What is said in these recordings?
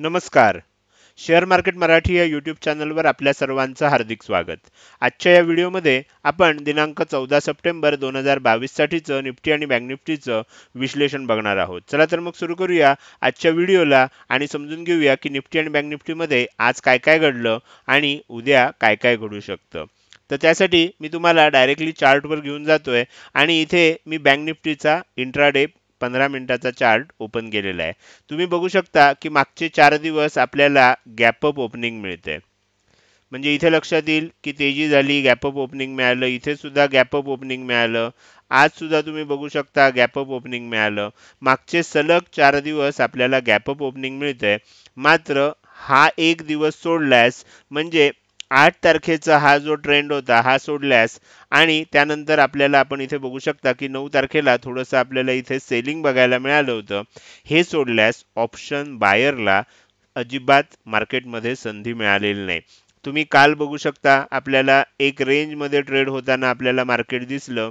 नमस्कार share market Marathi या YouTube चॅनलवर आपल्या सर्वांचं हार्दिक स्वागत आजच्या या व्हिडिओमध्ये आपण दिनांक चौदा सप्टेंबर दोन हजार बावीससाठीचं निफ्टी आणि बँक निफ्टीचं विश्लेषण बघणार आहोत चला तर मग सुरू करूया आजच्या व्हिडिओला आणि समजून घेऊया की निफ्टी आणि बँक निफ्टीमध्ये आज काय काय घडलं आणि उद्या काय काय घडू शकतं तर त्यासाठी मी तुम्हाला डायरेक्टली चार्टवर घेऊन जातोय आणि इथे मी बँक निफ्टीचा इंट्राडे पंधरा मिनिटाचा चार्ट ओपन केलेला आहे तुम्ही बघू शकता की मागचे चार दिवस आपल्याला गॅपअप ओपनिंग मिळते म्हणजे इथे लक्षात येईल की तेजी झाली गॅपअप ओपनिंग मिळालं इथे सुद्धा गॅपअप ओपनिंग मिळालं आज सुद्धा तुम्ही बघू शकता गॅपअप ओपनिंग मिळालं मागचे सलग चार दिवस आपल्याला गॅपअप ओपनिंग मिळते मात्र हा एक दिवस सोडल्यास म्हणजे आठ तारखेचा हा जो ट्रेंड होता हा सोडल्यास आणि त्यानंतर आपल्याला आपण इथे बघू शकता की नऊ तारखेला थोडंसं आपल्याला इथे सेलिंग बघायला मिळालं होतं हे सोडल्यास ऑप्शन बायरला अजिबात मार्केटमध्ये संधी मिळालेली नाही तुम्ही काल बघू शकता आपल्याला एक रेंजमध्ये ट्रेड होताना आपल्याला मार्केट दिसलं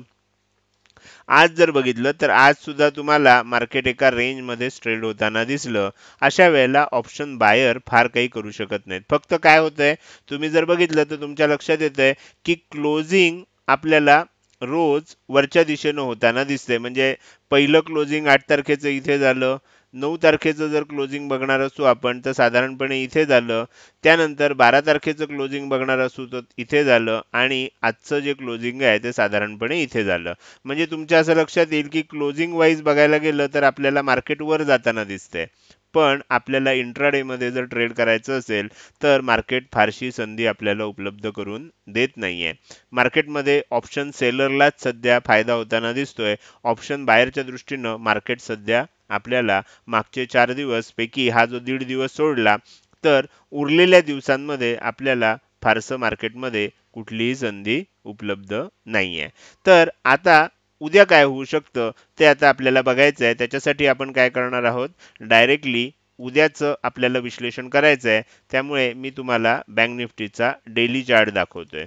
आज जर बघितलं तर आज सुद्धा तुम्हाला मार्केट एका मध्ये स्ट्रेड होताना दिसलं अशा वेळेला ऑप्शन बायर फार काही करू शकत नाहीत फक्त काय होतंय तुम्ही जर बघितलं तर तुमच्या लक्षात येतंय की क्लोजिंग आपल्याला रोज वरच्या दिशेनं होताना दिसतंय म्हणजे पहिलं क्लोजिंग आठ तारखेचं इथे झालं नऊ तारखेचं जर क्लोजिंग बघणार असू आपण तर साधारणपणे इथे झालं त्यानंतर बारा तारखेचं क्लोजिंग बघणार असू तर इथे झालं आणि आजचं जे क्लोजिंग आहे ते साधारणपणे इथे झालं म्हणजे तुमच्या असं लक्षात येईल की क्लोजिंग वाईज बघायला गेलं तर आपल्याला मार्केटवर जाताना दिसतंय पण आपल्याला मध्ये जर ट्रेड करायचं असेल तर मार्केट फारशी संधी आपल्याला उपलब्ध करून देत नाहीये मार्केटमध्ये ऑप्शन सेलरलाच सध्या फायदा होताना दिसतोय ऑप्शन बाहेरच्या दृष्टीनं मार्केट सध्या आपल्याला मागचे चार दिवसपैकी हा जो दीड दिवस सोडला तर उरलेल्या दिवसांमध्ये आपल्याला फारसं मार्केटमध्ये कुठलीही संधी उपलब्ध नाही आहे तर आता उद्या काय होऊ शकतं ते आता आपल्याला बघायचं आहे त्याच्यासाठी आपण काय करणार आहोत डायरेक्टली उद्याचं आपल्याला विश्लेषण करायचं आहे त्यामुळे मी तुम्हाला बँक निफ्टीचा डेली चार्ट दाखवतोय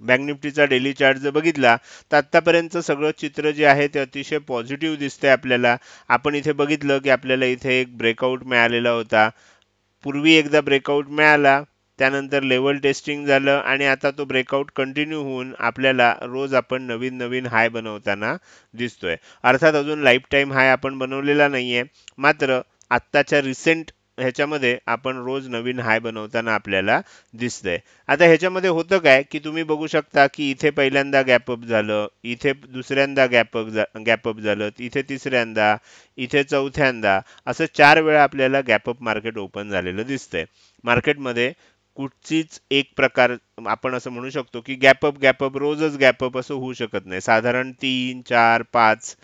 बँक निफ्टीचा डेली चार्ट जर बघितला तर आत्तापर्यंतचं सगळं चित्र जे आहे ते अतिशय पॉझिटिव्ह दिसतंय आपल्याला आपण इथे बघितलं की आपल्याला इथे एक ब्रेकआउट मिळालेला होता पूर्वी एकदा ब्रेकआउट मिळाला त्यानंतर लेवल टेस्टिंग झालं आणि आता तो ब्रेकआउट कंटिन्यू होऊन आपल्याला रोज आपण नवीन नवीन हाय बनवताना दिसतोय अर्थात अजून लाईफ टाईम हाय आपण बनवलेला नाही आहे मात्र आत्ताच्या रिसेंट ह्याच्यामध्ये आपण रोज नवीन हाय बनवताना आपल्याला दिसतंय आता ह्याच्यामध्ये होतं काय की तुम्ही बघू शकता की इथे पहिल्यांदा गॅपअप झालं इथे दुसऱ्यांदा गॅपअप जा गॅपअप झालं इथे तिसऱ्यांदा इथे चौथ्यांदा असं चार वेळा आपल्याला गॅपअप मार्केट ओपन झालेलं दिसतंय मार्केटमध्ये कुठचीच एक प्रकार आपण असं म्हणू शकतो की गॅपअप गॅपअप रोजच गॅपअप असं होऊ शकत नाही साधारण तीन चार पाच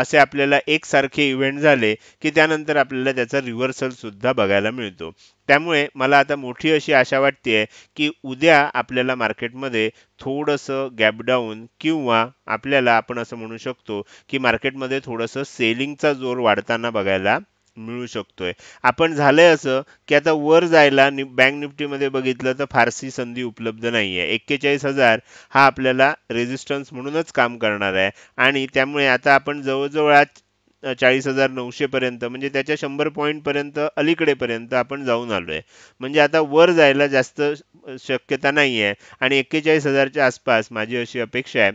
असे आपल्याला एकसारखे इव्हेंट झाले की त्यानंतर आपल्याला त्याचा रिव्हर्सलसुद्धा बघायला मिळतो त्यामुळे मला आता मोठी अशी आशा वाटते की उद्या आपल्याला मार्केटमध्ये थोडंसं गॅपडाऊन किंवा आपल्याला आपण असं म्हणू शकतो की मार्केटमध्ये थोडंसं सेलिंगचा जोर वाढताना बघायला मिळू शकतोय आपण झालंय असं की आता वर जायला बँक बँक निफ्टीमध्ये बघितलं तर फारशी संधी उपलब्ध नाही आहे एक्केचाळीस हजार हा आपल्याला रेजिस्टन्स म्हणूनच काम करणार आहे आणि त्यामुळे आता आपण जवळजवळ आज चाळीस हजार पर्यंत म्हणजे त्याच्या शंभर अलीकडे पर्यंत आपण जाऊन आलोय म्हणजे आता वर जायला जास्त शक्यता नाही आहे आणि एक्केचाळीस हजारच्या आसपास माझी अशी अपेक्षा आहे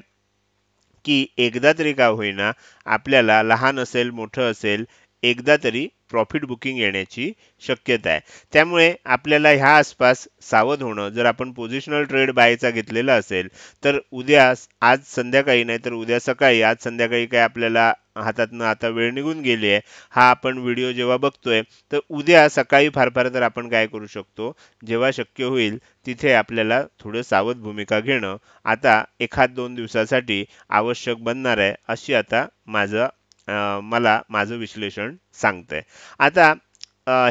की एकदा तरी का होईना आपल्याला लहान असेल मोठं असेल एकदा तरी प्रॉफिट बुकिंग येण्याची शक्यता आहे त्यामुळे आपल्याला ह्या आसपास सावध होणं जर आपण पोझिशनल ट्रेड बायचा घेतलेला असेल तर उद्या आज संध्याकाळी नाही तर उद्या सकाळी आज संध्याकाळी काय आपल्याला हातातनं आता वेळ निघून गेली आहे हा आपण व्हिडिओ जेव्हा बघतोय तर उद्या सकाळी फार फार तर आपण काय करू शकतो जेव्हा शक्य होईल तिथे आपल्याला थोडं सावध भूमिका घेणं आता एखाद दोन दिवसासाठी आवश्यक बनणार आहे अशी आता माझं मला माझं विश्लेषण सांगतंय आता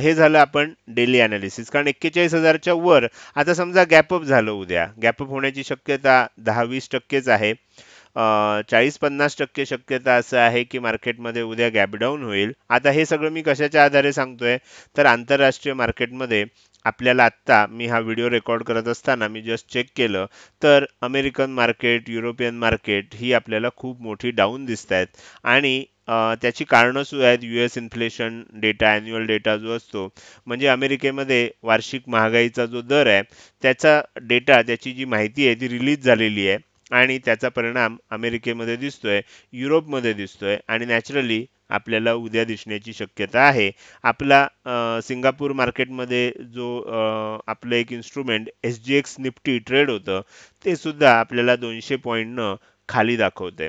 हे झालं आपण डेली अनालिसिस कारण एक्केचाळीस हजारच्या वर आता समजा गॅपअप झालं उद्या गॅपअप होण्याची शक्यता दहा वीस टक्केच आहे चाळीस पन्नास टक्के शक्यता असं आहे की मार्केटमध्ये उद्या गॅप डाऊन होईल आता हे सगळं मी कशाच्या आधारे सांगतोय तर आंतरराष्ट्रीय मार्केटमध्ये आपल्याला आत्ता मी हा व्हिडिओ रेकॉर्ड करत असताना मी जस्ट चेक केलं तर अमेरिकन मार्केट युरोपियन मार्केट ही आपल्याला खूप मोठी डाऊन दिसत आहेत आणि त्याची कारणं सुद्धा आहेत U S inflation data annual data जो असतो म्हणजे अमेरिकेमध्ये वार्षिक महागाईचा जो दर आहे त्याचा डेटा त्याची जी माहिती आहे ती रिलीज झालेली आहे आणि त्याचा परिणाम अमेरिकेमध्ये दिसतो आहे युरोपमध्ये दिसतो आहे आणि नॅचरली आपल्याला उद्या दिसण्याची शक्यता आहे आपला सिंगापूर मार्केटमध्ये जो आपलं एक instrument S G X Nifty trade होतं ते सुद्धा आपल्याला दोनशे पॉईंटनं खाली दाखवते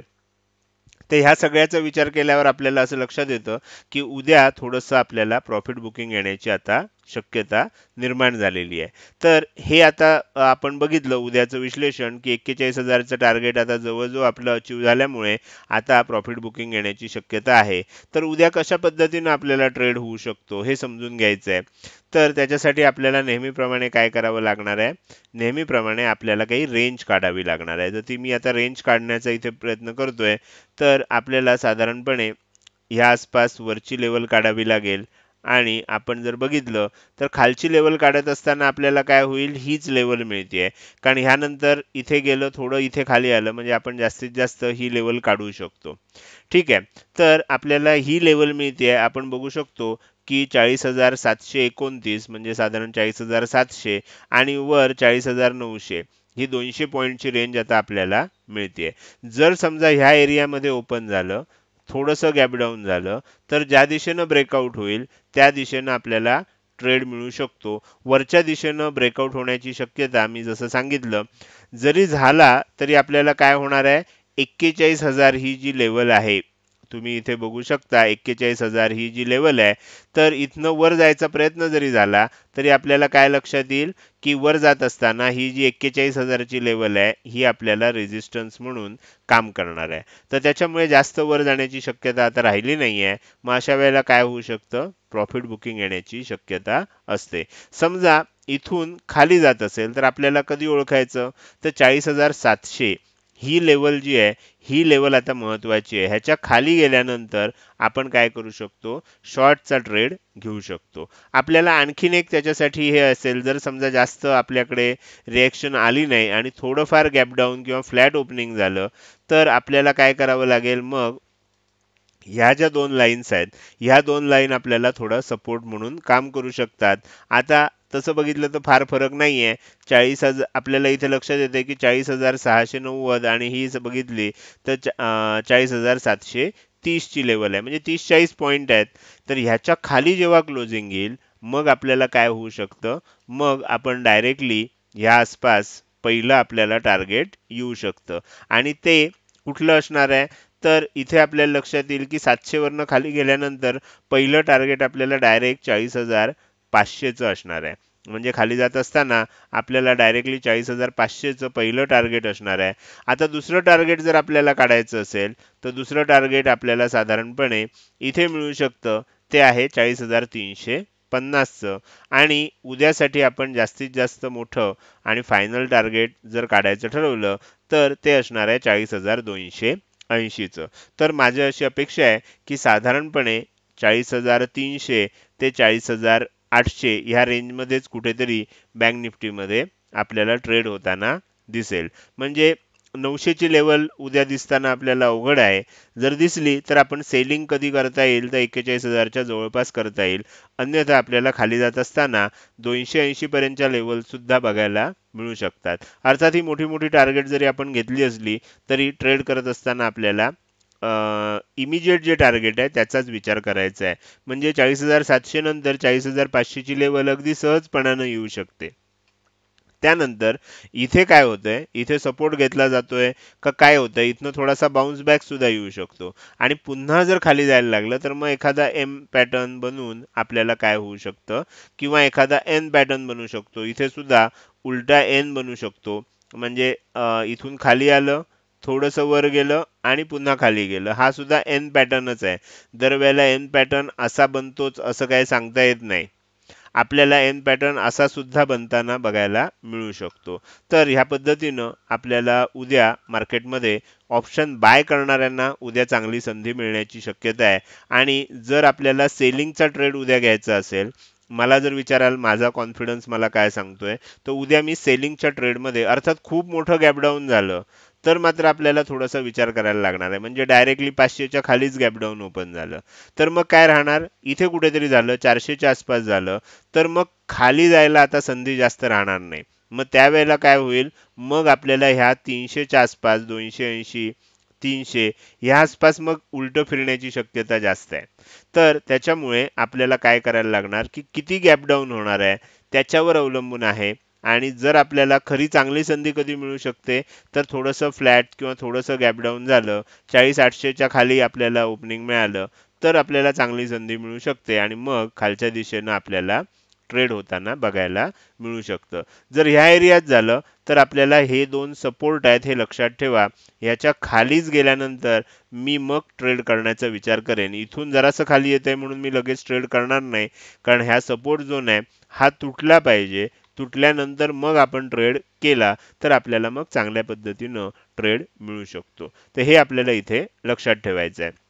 तर ह्या सगळ्याचा विचार केल्यावर आपल्याला असं लक्षात येतं की उद्या थोडंसं आपल्याला प्रॉफिट बुकिंग येण्याची आता शक्यता निर्माण झालेली आहे तर हे आता आपण बघितलं उद्याचं विश्लेषण की एक्केचाळीस हजारचं टार्गेट आता जवळजवळ आपलं अचीव झाल्यामुळे आता प्रॉफिट बुकिंग येण्याची शक्यता आहे तर उद्या कशा पद्धतीनं आपल्याला ट्रेड होऊ शकतो हे समजून घ्यायचं आहे तर त्याच्यासाठी आपल्याला नेहमीप्रमाणे काय करावं लागणार आहे नेहमीप्रमाणे आपल्याला काही रेंज काढावी लागणार आहे जर ती मी आता रेंज काढण्याचा इथे प्रयत्न करतोय तर आपल्याला साधारणपणे ह्या आसपास वरची लेवल काढावी लागेल आणि आपण जर बघितलं तर खालची लेवल काढत असताना आपल्याला काय होईल हीच लेवल मिळते कारण ह्यानंतर इथे गेलं थोडं इथे खाली आलं म्हणजे आपण जास्तीत जास्त ही लेवल काढू शकतो ठीक आहे तर आपल्याला ही लेवल मिळते आपण बघू शकतो की चाळीस हजार सातशे एकोणतीस म्हणजे साधारण चाळीस हजार सातशे आणि वर चाळीस हजार नऊशे ही दोनशे पॉईंटची रेंज आता आपल्याला मिळते जर समजा ह्या एरियामध्ये ओपन झालं थोडंसं गॅपडाऊन झालं तर ज्या दिशेनं ब्रेकआउट होईल त्या दिशेनं आपल्याला ट्रेड मिळू शकतो वरच्या दिशेनं ब्रेकआउट होण्याची शक्यता मी जसं सांगितलं जरी झाला तरी आपल्याला काय होणार आहे एक्केचाळीस हजार ही जी लेवल आहे तुम्ही इथे बघू शकता एक्केचाळीस हजार ही जी लेवल आहे तर इथनं वर जायचा प्रयत्न जरी झाला तरी आपल्याला काय लक्षात येईल की वर जात असताना ही जी एक्केचाळीस हजारची लेवल आहे ही आपल्याला रेजिस्टन्स म्हणून काम करणार आहे तर त्याच्यामुळे जास्त वर जाण्याची शक्यता आता राहिली नाही आहे मग अशा वेळेला काय होऊ शकतं प्रॉफिट बुकिंग येण्याची शक्यता असते समजा इथून खाली जात असेल तर आपल्याला कधी ओळखायचं तर चाळीस हजार सातशे ही लेवल जी आहे ही लेवल आता महत्त्वाची आहे ह्याच्या खाली गेल्यानंतर आपण काय करू शकतो शॉर्टचा ट्रेड घेऊ शकतो आपल्याला आणखीन एक त्याच्यासाठी हे असेल जर समजा जास्त आपल्याकडे रिॲक्शन आली नाही आणि थोडंफार गॅपडाऊन किंवा फ्लॅट ओपनिंग झालं तर आपल्याला काय करावं लागेल मग ह्या ज्या दोन लाईन्स आहेत ह्या दोन लाईन आपल्याला थोडं सपोर्ट म्हणून काम करू शकतात आता तसं बघितलं तर फार फरक नाही आहे चाळीस हजार आपल्याला इथे लक्षात येते की चाळीस हजार सहाशे नव्वद आणि ही बघितली तर चाळीस हजार सातशे तीसची लेवल आहे म्हणजे तीस चाळीस पॉईंट आहेत तर ह्याच्या खाली जेव्हा क्लोजिंग येईल मग आपल्याला काय होऊ शकतं मग आपण डायरेक्टली ह्या आसपास पहिलं आपल्याला टार्गेट येऊ शकतं आणि ते कुठलं असणार आहे तर इथे आपल्याला लक्षात येईल की सातशेवरनं खाली गेल्यानंतर पहिलं टार्गेट आपल्याला डायरेक्ट चाळीस हजार पाचशेचं असणार आहे म्हणजे खाली जात असताना आपल्याला डायरेक्टली चाळीस हजार पाचशेचं पहिलं टार्गेट असणार आहे आता दुसरं टार्गेट जर आपल्याला काढायचं असेल तर दुसरं टार्गेट आपल्याला साधारणपणे इथे मिळू शकतं ते आहे चाळीस हजार तीनशे पन्नासचं आणि उद्यासाठी आपण जास्तीत जास्त मोठं आणि फायनल टार्गेट जर काढायचं ठरवलं तर ते असणार आहे चाळीस हजार दोनशे ऐंशीचं तर माझी अशी अपेक्षा आहे की साधारणपणे चाळीस हजार तीनशे ते चाळीस हजार आठशे ह्या रेंजमध्येच कुठेतरी बँक निफ्टीमध्ये आपल्याला ट्रेड होताना दिसेल म्हणजे नऊशेची लेवल उद्या दिसताना आपल्याला अवघड आहे जर दिसली तर आपण सेलिंग कधी करता येईल तर एक्केचाळीस हजारच्या जवळपास करता येईल अन्यथा आपल्याला खाली जात असताना दोनशे ऐंशीपर्यंतच्या लेवलसुद्धा बघायला मिळू शकतात अर्थात ही मोठी मोठी टार्गेट जरी आपण घेतली असली तरी ट्रेड करत असताना आपल्याला इमिजिएट जे टार्गेट आहे त्याचाच विचार करायचा आहे म्हणजे चाळीस हजार सातशे नंतर चाळीस हजार पाचशेची लेवल अगदी सहजपणानं येऊ शकते त्यानंतर इथे काय होतंय इथे सपोर्ट घेतला जातोय का काय होतंय इथनं थोडासा बाउन्स बॅक सुद्धा येऊ शकतो आणि पुन्हा जर खाली जायला लागलं तर मग एखादा एम पॅटर्न बनवून आपल्याला काय होऊ शकतं किंवा एखादा एन पॅटर्न बनू शकतो इथे सुद्धा उलटा एन बनू शकतो म्हणजे इथून खाली आलं थोडंसं वर गेलं आणि पुन्हा खाली गेलं हा सुद्धा एन पॅटर्नच आहे दरवेळेला एन पॅटर्न असा बनतोच असं काही सांगता येत नाही आपल्याला एन पॅटर्न असा सुद्धा बनताना बघायला मिळू शकतो तर ह्या पद्धतीनं आपल्याला उद्या मार्केटमध्ये ऑप्शन बाय करणाऱ्यांना उद्या चांगली संधी मिळण्याची शक्यता आहे आणि जर आपल्याला सेलिंगचा ट्रेड उद्या घ्यायचा असेल मला जर विचाराल माझा कॉन्फिडन्स मला काय सांगतोय तर उद्या मी सेलिंगच्या ट्रेडमध्ये अर्थात खूप मोठं गॅपडाऊन झालं तर मात्र आपल्याला थोडासा विचार करायला लागणार आहे म्हणजे डायरेक्टली पाचशेच्या खालीच गॅपडाऊन ओपन झालं तर मग काय राहणार इथे कुठेतरी झालं चारशेच्या आसपास झालं तर मग खाली जायला आता संधी जास्त राहणार नाही मग त्यावेळेला काय होईल मग आपल्याला ह्या तीनशेच्या आसपास दोनशे ऐंशी तीनशे ह्या आसपास मग उलटं फिरण्याची शक्यता जास्त आहे तर त्याच्यामुळे आपल्याला काय करायला लागणार की किती गॅपडाऊन होणार आहे त्याच्यावर अवलंबून आहे आणि जर आपल्याला खरी चांगली संधी कधी मिळू शकते तर थोडंसं फ्लॅट किंवा थोडंसं गॅपडाऊन झालं चाळीस आठशेच्या खाली आपल्याला ओपनिंग मिळालं तर आपल्याला चांगली संधी मिळू शकते आणि मग खालच्या दिशेनं आपल्याला ट्रेड होताना बघायला मिळू शकतं जर ह्या एरियात झालं तर आपल्याला हे दोन सपोर्ट आहेत हे लक्षात ठेवा ह्याच्या खालीच गेल्यानंतर मी मग ट्रेड करण्याचा विचार करेन इथून जरासं खाली येते म्हणून मी लगेच ट्रेड करणार नाही कारण ह्या सपोर्ट झोन आहे हा तुटला पाहिजे तुटल्यानंतर मग आपण ट्रेड केला तर आपल्याला मग चांगल्या पद्धतीनं ट्रेड मिळू शकतो तर हे आपल्याला इथे लक्षात ठेवायचं आहे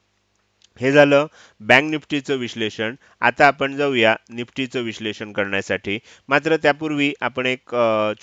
हे झालं बँक निफ्टीचं विश्लेषण आता आपण जाऊया निफ्टीचं विश्लेषण करण्यासाठी मात्र त्यापूर्वी आपण एक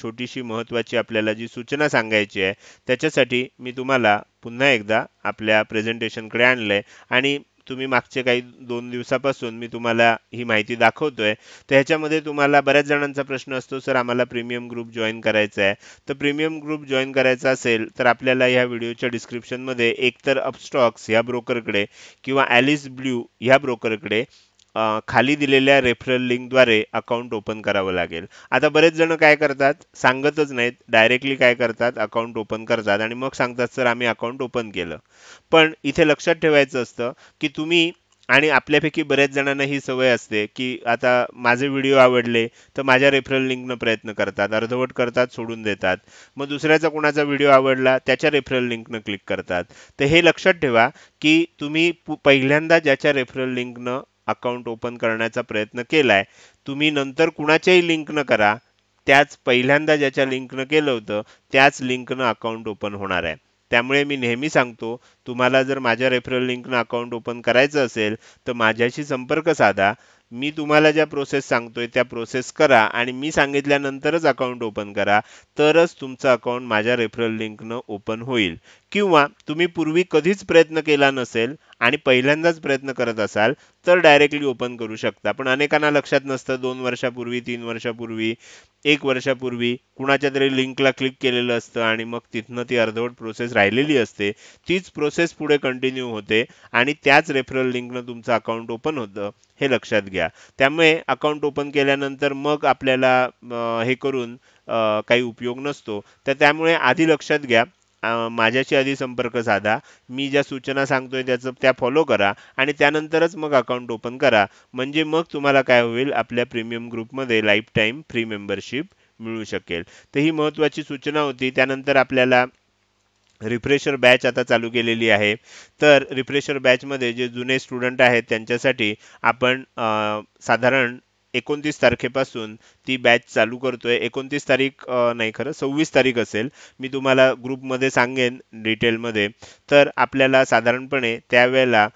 छोटीशी महत्त्वाची आपल्याला जी सूचना सांगायची आहे त्याच्यासाठी मी तुम्हाला पुन्हा एकदा आपल्या प्रेझेंटेशनकडे आणलं आहे आणि तुम्ही मागचे काही दोन दिवसापासून मी तुम्हाला ही माहिती दाखवतोय तर ह्याच्यामध्ये तुम्हाला बऱ्याच जणांचा प्रश्न असतो सर आम्हाला प्रीमियम ग्रुप जॉईन करायचा आहे तर प्रीमियम ग्रुप जॉईन करायचा असेल तर आपल्याला ह्या व्हिडिओच्या डिस्क्रिप्शनमध्ये एकतर अपस्टॉक्स ह्या ब्रोकरकडे किंवा ॲलिस ब्ल्यू ह्या ब्रोकरकडे खाली दिलेल्या रेफरल लिंकद्वारे अकाउंट ओपन करावं लागेल आता बरेच जण काय करतात सांगतच नाहीत डायरेक्टली काय करतात अकाउंट ओपन करतात आणि मग सांगतात सर आम्ही अकाउंट ओपन केलं पण इथे लक्षात ठेवायचं असतं की तुम्ही आणि आपल्यापैकी बऱ्याच जणांना ही सवय असते की आता माझे व्हिडिओ आवडले तर माझ्या रेफरल लिंकनं प्रयत्न करतात अर्धवट करतात सोडून देतात मग दुसऱ्याचा कोणाचा व्हिडिओ आवडला त्याच्या रेफरल लिंकनं क्लिक करतात तर हे लक्षात ठेवा की तुम्ही पहिल्यांदा ज्याच्या रेफरल लिंकनं अकाउंट ओपन करण्याचा प्रयत्न केलाय तुम्ही नंतर कुणाच्याही लिंकनं करा त्याच पहिल्यांदा ज्याच्या लिंकनं केलं होतं त्याच लिंकनं अकाउंट ओपन होणार आहे त्यामुळे मी नेहमी सांगतो तुम्हाला जर माझ्या रेफरल लिंकनं अकाउंट ओपन करायचं असेल तर माझ्याशी संपर्क साधा मी तुम्हाला ज्या प्रोसेस सांगतोय त्या प्रोसेस करा आणि मी सांगितल्यानंतरच अकाउंट ओपन करा तरच तुमचं अकाउंट माझ्या रेफरल लिंकनं ओपन होईल किंवा तुम्ही पूर्वी कधीच प्रयत्न केला नसेल आणि पहिल्यांदाच प्रयत्न करत असाल तर डायरेक्टली ओपन करू शकता पण अनेकांना लक्षात नसतं दोन वर्षापूर्वी तीन वर्षापूर्वी एक वर्षापूर्वी कुणाच्या तरी लिंकला क्लिक केलेलं असतं आणि मग तिथनं ती अर्धवट प्रोसेस राहिलेली असते तीच प्रोसेस पुढे कंटिन्यू होते आणि त्याच रेफरल लिंकनं तुमचं अकाउंट ओपन होतं हे लक्षात घ्या त्यामुळे अकाउंट ओपन केल्यानंतर मग आपल्याला हे करून काही उपयोग नसतो तर त्यामुळे आधी लक्षात घ्या माझ्याशी आधी संपर्क साधा मी ज्या सूचना सांगतोय त्याचं त्या फॉलो करा आणि त्यानंतरच मग अकाउंट ओपन करा म्हणजे मग तुम्हाला काय होईल आपल्या प्रीमियम ग्रुपमध्ये लाईफ टाईम फ्री मेंबरशिप मिळू शकेल तर ही महत्त्वाची सूचना होती त्यानंतर आपल्याला रिफ्रेशर बॅच आता चालू केलेली आहे तर रिफ्रेशर बॅचमध्ये जे जुने स्टुडंट आहेत त्यांच्यासाठी आपण साधारण एकोणतीस तारखेपासून ती बॅच चालू करतोय एकोणतीस तारीख नाही खरं सव्वीस तारीख असेल मी तुम्हाला ग्रुपमध्ये सांगेन डिटेलमध्ये तर आपल्याला साधारणपणे त्यावेळेला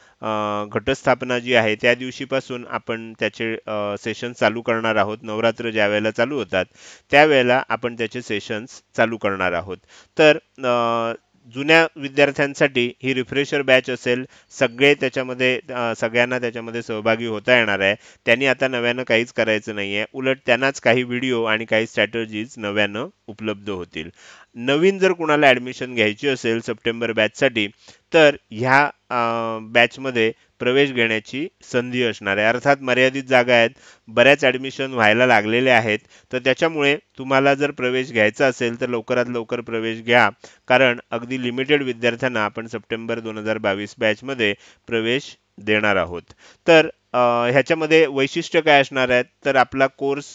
घटस्थापना जी आहे त्या दिवशीपासून आपण त्याचे सेशन चालू करणार आहोत नवरात्र ज्या वेळेला चालू होतात त्यावेळेला आपण त्याचे सेशन्स चालू करणार आहोत तर जुन्या विद्यार्थ्यांसाठी ही रिफ्रेशर बॅच असेल सगळे त्याच्यामध्ये सगळ्यांना त्याच्यामध्ये सहभागी होता येणार आहे त्यांनी आता नव्यानं काहीच करायचं नाही आहे उलट त्यांनाच काही व्हिडिओ आणि काही स्ट्रॅटर्जीज नव्यानं उपलब्ध होतील नवीन जर कुणाला ॲडमिशन घ्यायची असेल सप्टेंबर बॅचसाठी तर ह्या बॅचमध्ये प्रवेश घेण्याची संधी असणार आहे अर्थात मर्यादित जागा आहेत बऱ्याच ॲडमिशन व्हायला लागलेल्या आहेत तर त्याच्यामुळे तुम्हाला जर प्रवेश घ्यायचा असेल तर लवकरात लवकर प्रवेश घ्या कारण अगदी लिमिटेड विद्यार्थ्यांना आपण सप्टेंबर दोन हजार बावीस बॅचमध्ये प्रवेश देणार आहोत तर ह्याच्यामध्ये वैशिष्ट्य काय असणार आहेत तर आपला कोर्स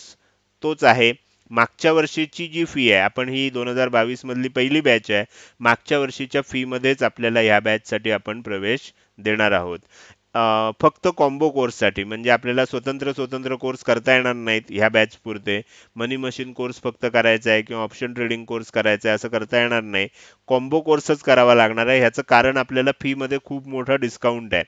तोच आहे मागच्या वर्षीची जी फी आहे आपण ही दोन हजार बावीसमधली पहिली बॅच आहे मागच्या वर्षीच्या फीमध्येच आपल्याला ह्या बॅचसाठी आपण प्रवेश देणार आहोत फक्त कॉम्बो कोर्ससाठी म्हणजे आपल्याला स्वतंत्र स्वतंत्र कोर्स करता येणार नाहीत ह्या बॅच पुरते मनी मशीन कोर्स फक्त करायचा आहे किंवा ऑप्शन ट्रेडिंग कोर्स करायचा आहे असं करता येणार नाही कॉम्बो कोर्सच करावा लागणार आहे ह्याचं कारण आपल्याला फीमध्ये खूप मोठा डिस्काउंट आहे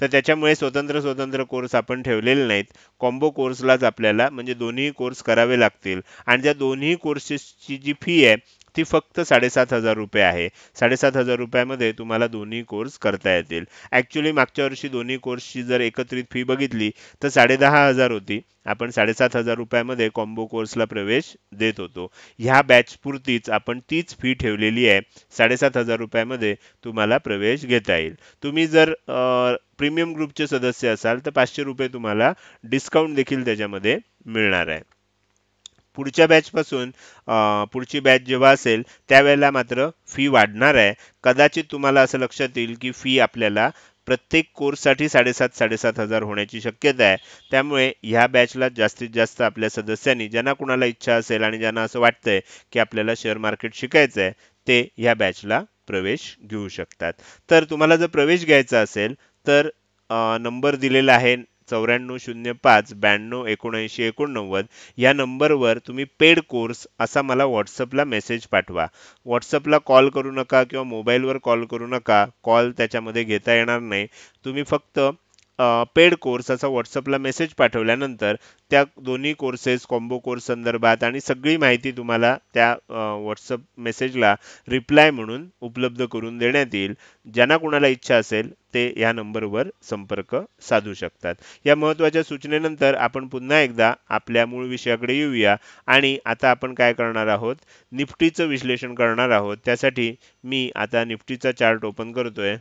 तर त्याच्यामुळे स्वतंत्र स्वतंत्र कोर्स आपण ठेवलेले नाहीत कॉम्बो कोर्सलाच आपल्याला म्हणजे दोन्ही कोर्स करावे लागतील आणि त्या दोन्ही कोर्सेसची जी फी आहे ती फक्त साडेसात हजार रुपये आहे साडेसात हजार रुपयामध्ये तुम्हाला दोन्ही कोर्स करता येतील ॲक्च्युली मागच्या वर्षी दोन्ही कोर्सची जर एकत्रित फी बघितली तर साडेदहा हजार होती आपण साडेसात हजार रुपयामध्ये कॉम्बो कोर्सला प्रवेश देत होतो ह्या बॅचपुरतीच आपण तीच फी ठेवलेली आहे साडेसात हजार रुपयामध्ये तुम्हाला प्रवेश घेता येईल तुम्ही जर प्रीमियम ग्रुपचे सदस्य असाल तर पाचशे रुपये तुम्हाला डिस्काउंट देखील त्याच्यामध्ये मिळणार आहे पुढच्या बॅचपासून पुढची बॅच जेव्हा असेल त्यावेळेला मात्र फी वाढणार आहे कदाचित तुम्हाला असं लक्षात येईल की फी आपल्याला प्रत्येक कोर्ससाठी साडेसात साडेसात हजार होण्याची शक्यता आहे त्यामुळे ह्या बॅचला जास्तीत जास्त आपल्या सदस्यांनी ज्यांना कुणाला इच्छा असेल आणि ज्यांना असं वाटतंय की आपल्याला शेअर मार्केट शिकायचं आहे ते ह्या बॅचला प्रवेश घेऊ शकतात तर तुम्हाला जर प्रवेश घ्यायचा असेल तर नंबर दिलेला आहे चौऱ्याण्णव शून्य पाच ब्याण्णव एकोणऐंशी एकोणनव्वद या नंबरवर तुम्ही पेड कोर्स असा मला व्हॉट्सअपला मेसेज पाठवा व्हॉट्सअपला कॉल करू नका किंवा मोबाईलवर कॉल करू नका कॉल त्याच्यामध्ये घेता येणार नाही तुम्ही फक्त पेड कोर्स असा व्हॉट्सअपला मेसेज पाठवल्यानंतर त्या दोन्ही कोर्सेस कॉम्बो कोर्स संदर्भात आणि सगळी माहिती तुम्हाला त्या व्हॉट्सअप मेसेजला रिप्लाय म्हणून उपलब्ध करून देण्यात येईल ज्यांना कोणाला इच्छा असेल ते या नंबरवर संपर्क साधू शकतात या महत्त्वाच्या सूचनेनंतर आपण पुन्हा एकदा आपल्या मूळ विषयाकडे येऊया आणि आता आपण काय करणार आहोत निफ्टीचं विश्लेषण करणार आहोत त्यासाठी मी आता निफ्टीचा चार्ट ओपन करतोय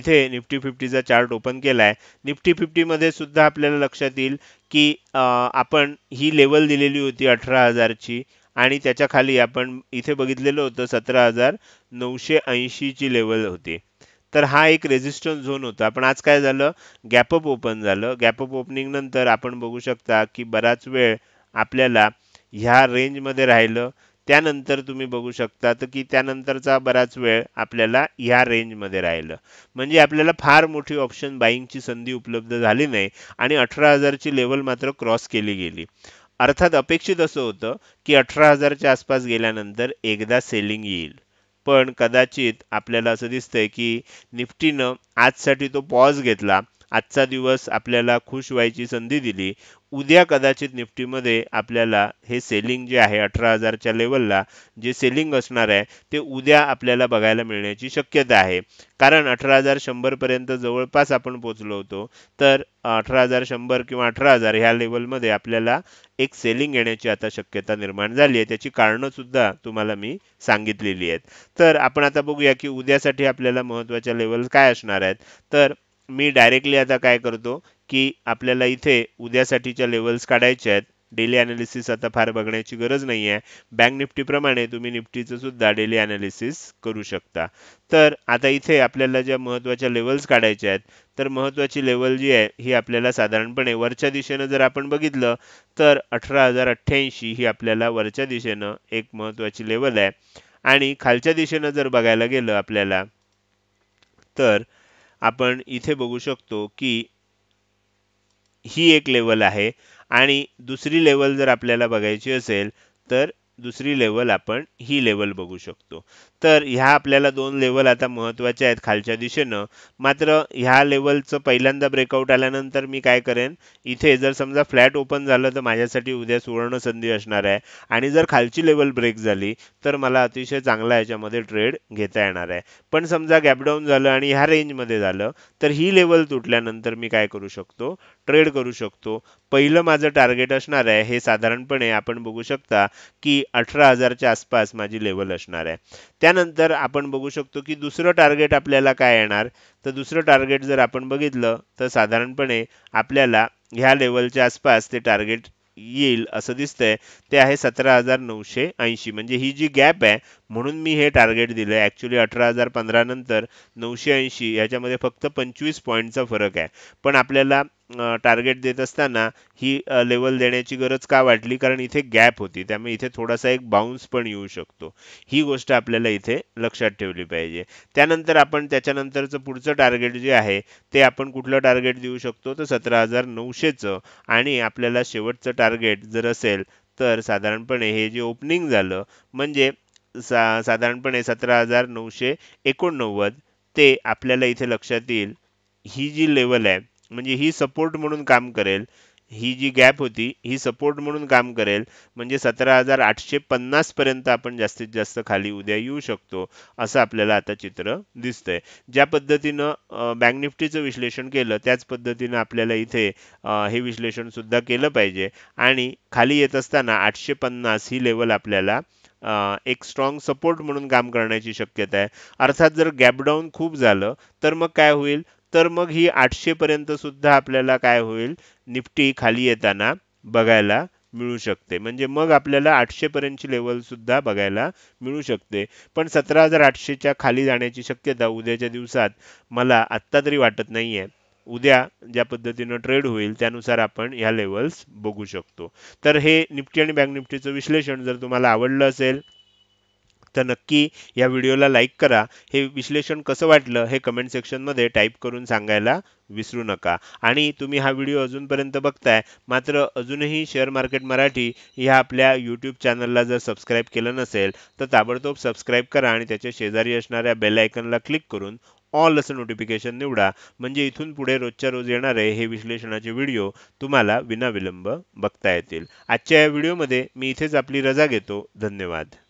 इथे निफ्टी फिफ्टीचा चार्ट ओपन केला आहे निफ्टी फिफ्टीमध्ये सुद्धा आपल्याला लक्षात येईल की आपण ही लेवल दिलेली होती अठरा हजारची आणि त्याच्या खाली आपण इथे बघितलेलं होतं सतरा हजार नऊशे ऐंशीची लेवल होती तर हा एक रेझिस्टन्स झोन होता पण आज काय झालं गॅपअप ओपन झालं गॅपअप ओपनिंग नंतर आपण बघू शकता की बराच वेळ आपल्याला ह्या रेंजमध्ये राहिलं त्यानंतर तुम्ही बघू शकता तर की त्यानंतरचा बराच वेळ आपल्याला ह्या रेंजमध्ये राहिलं म्हणजे आपल्याला फार मोठी ऑप्शन बाईंगची संधी उपलब्ध झाली नाही आणि अठरा हजारची लेवल मात्र क्रॉस केली गेली अर्थात अपेक्षित असं होतं की अठरा हजारच्या आसपास गेल्यानंतर एकदा सेलिंग येईल पण कदाचित आपल्याला असं दिसतंय की निफ्टीनं आजसाठी तो पॉज घेतला आजचा दिवस आपल्याला खुश व्हायची संधी दिली उद्या कदाचित निफ्टीमध्ये आपल्याला हे सेलिंग जे आहे अठरा हजारच्या लेवलला जे सेलिंग असणार आहे ते उद्या आपल्याला बघायला मिळण्याची शक्यता आहे कारण अठरा हजार शंभरपर्यंत जवळपास आपण पोचलो होतो तर अठरा हजार शंभर किंवा अठरा हजार ह्या लेवलमध्ये आपल्याला एक सेलिंग येण्याची आता शक्यता निर्माण झाली आहे त्याची कारणंसुद्धा तुम्हाला मी सांगितलेली आहेत तर आपण आता बघूया की उद्यासाठी आपल्याला महत्त्वाच्या लेवल काय असणार आहेत तर मी डायरेक्टली आता काय करतो की आपल्याला इथे उद्यासाठीच्या लेवल्स काढायच्या आहेत डेली ॲनालिसिस आता फार बघण्याची गरज नाही आहे बँक निफ्टीप्रमाणे तुम्ही निफ्टीचं सुद्धा डेली ॲनालिसिस करू शकता तर आता इथे आपल्याला ज्या महत्त्वाच्या लेवल्स काढायच्या आहेत तर महत्त्वाची लेवल जी आहे ही आपल्याला साधारणपणे वरच्या दिशेनं जर आपण बघितलं तर अठरा हजार अठ्ठ्याऐंशी ही आपल्याला वरच्या दिशेनं एक महत्त्वाची लेवल आहे आणि खालच्या दिशेनं जर बघायला गेलं आपल्याला तर आपण इथे बघू शकतो की ही एक लेवल आहे आणि दुसरी लेवल जर आपल्याला बघायची असेल तर दुसरी लेवल आपण ही लेवल बघू शकतो तर ह्या आपल्याला दोन लेवल आता महत्त्वाच्या आहेत खालच्या दिशेनं मात्र ह्या लेवलचं पहिल्यांदा ब्रेकआउट आल्यानंतर मी काय करेन इथे जर समजा फ्लॅट ओपन झालं तर माझ्यासाठी उद्या सुवर्ण संधी असणार आहे आणि जर खालची लेवल ब्रेक झाली तर मला अतिशय चांगला याच्यामध्ये ट्रेड घेता येणार आहे पण समजा गॅपडाऊन झालं आणि ह्या रेंजमध्ये झालं तर ही लेवल तुटल्यानंतर मी काय करू शकतो ट्रेड करू शकतो पहिलं माझं टार्गेट असणार आहे हे साधारणपणे आपण बघू शकता की अठरा हजारच्या आसपास माझी लेवल असणार आहे त्यानंतर आपण बघू शकतो की दुसरं टार्गेट आपल्याला काय येणार तर दुसरं टार्गेट जर आपण बघितलं तर साधारणपणे आपल्याला ह्या लेवलच्या आसपास ते टार्गेट येईल असं दिसतंय ते आहे सतरा हजार नऊशे ऐंशी म्हणजे ही जी गॅप आहे म्हणून मी हे टार्गेट दिलं आहे ॲक्च्युली अठरा हजार पंधरानंतर नऊशे ऐंशी ह्याच्यामध्ये फक्त पंचवीस पॉईंटचा फरक आहे पण आपल्याला टार्गेट देत असताना ही लेवल देण्याची गरज का वाटली कारण इथे गॅप होती त्यामुळे इथे थोडासा एक बाउन्स पण येऊ शकतो ही गोष्ट आपल्याला इथे लक्षात ठेवली पाहिजे त्यानंतर आपण त्याच्यानंतरचं पुढचं टार्गेट जे आहे ते आपण कुठलं टार्गेट देऊ शकतो तर सतरा हजार नऊशेचं आणि आपल्याला शेवटचं टार्गेट जर असेल तर साधारणपणे हे जे ओपनिंग झालं म्हणजे सा साधारणपणे सतरा हजार नऊशे एकोणनव्वद ते आपल्याला इथे लक्षात येईल ही जी लेवल आहे म्हणजे ही सपोर्ट म्हणून काम करेल ही जी गॅप होती ही सपोर्ट म्हणून काम करेल म्हणजे सतरा हजार आठशे पन्नासपर्यंत आपण जास्तीत जास्त खाली उद्या येऊ शकतो असं आपल्याला आता चित्र दिसतंय ज्या पद्धतीनं बँक निफ्टीचं विश्लेषण केलं त्याच पद्धतीनं आपल्याला इथे हे विश्लेषणसुद्धा केलं पाहिजे आणि खाली येत असताना आठशे पन्नास ही लेवल आपल्याला एक स्ट्रॉंग सपोर्ट म्हणून काम करण्याची शक्यता आहे अर्थात जर गॅपडाऊन खूप झालं तर मग काय होईल तर मग ही आठशेपर्यंत सुद्धा आपल्याला काय होईल निफ्टी खाली येताना बघायला मिळू शकते म्हणजे मग आपल्याला आठशेपर्यंतची सुद्धा बघायला मिळू शकते पण सतरा हजार आठशेच्या खाली जाण्याची शक्यता उद्याच्या दिवसात मला आत्ता तरी वाटत नाही आहे उद्या ज्या पद्धतीनं ट्रेड होईल त्यानुसार आपण ह्या लेवल्स बघू शकतो तर हे निफ्टी आणि बँक निफ्टीचं विश्लेषण जर तुम्हाला आवडलं असेल तर नक्की या व्हिडिओला लाईक करा हे विश्लेषण कसं वाटलं हे कमेंट सेक्शनमध्ये टाईप करून सांगायला विसरू नका आणि तुम्ही हा व्हिडिओ अजूनपर्यंत बघताय मात्र अजूनही शेअर मार्केट मराठी ह्या आपल्या यूट्यूब चॅनलला जर सबस्क्राईब केलं नसेल तर ताबडतोब सबस्क्राईब करा आणि त्याच्या शेजारी असणाऱ्या बेल आयकनला क्लिक करून ऑल असं नोटिफिकेशन निवडा म्हणजे इथून पुढे रोजच्या रोज येणारे हे विश्लेषणाचे व्हिडिओ तुम्हाला विनाविलंब बघता येतील आजच्या या व्हिडिओमध्ये मी इथेच आपली रजा घेतो धन्यवाद